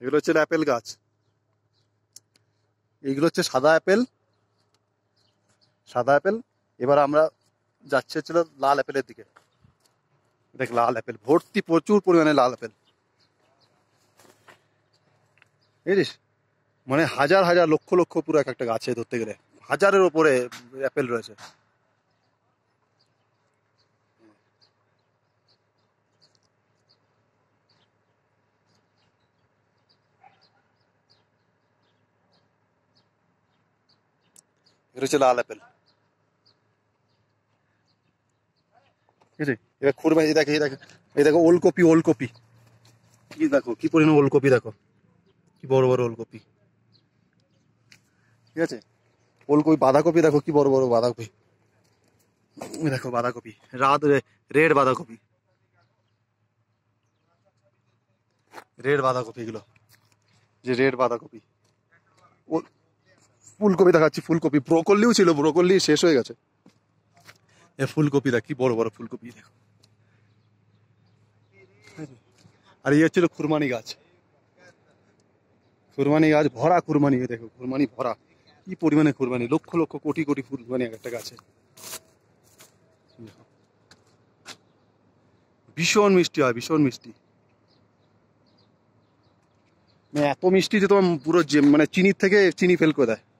এগুলো হচ্ছে অ্যাপেল গাছ এইগুলো হচ্ছে সাদা অ্যাপেল সাদা অ্যাপেল এবার আমরা যাচ্ছে হচ্ছিল লাল অ্যাপেলের দিকে দেখ লাল অ্যাপেল ভর্তি প্রচুর পরিমাণে লাল অ্যাপেল বুঝলিস মানে হাজার হাজার লক্ষ লক্ষ পুরো এক একটা গাছে ধরতে গেলে হাজারের ওপরে অ্যাপেল রয়েছে এটা হচ্ছে ঠিক আছে এবার খুরমা এই দেখো দেখো এই দেখো ওলকপি ওলকপি কি দেখো কি পরিমাণ ওলকপি দেখো কি বড় বড় ওলকপি ঠিক আছে ওলকপি বাঁধাকপি দেখো কি বড় বড় বাঁধাকপি দেখো বাঁধাকপি রাত রেড বাঁধাকপি রেড বাঁধাকপি এগুলো যে রেড বাঁধাকপি ও ফুলকপি দেখাচ্ছি ফুলকপি ব্রোকলিও ছিল ব্রোকলি শেষ হয়ে গেছে এ ফুলকপি দেখ কি বড় বড় ফুলকপি দেখো আর ইয়ে হচ্ছিল খুরমানি গাছ কুরবানি গাছ ভরা কুরবানি দেখো কুরবানি ভরা কি পরিমানে কুরবানি লক্ষ লক্ষ কোটি কোটি কুরবানি এক একটা গাছে ভীষণ মিষ্টি হয় ভীষণ মিষ্টি মানে এত মিষ্টি যে তোমার পুরো মানে চিনির থেকে চিনি ফেল করে দেয়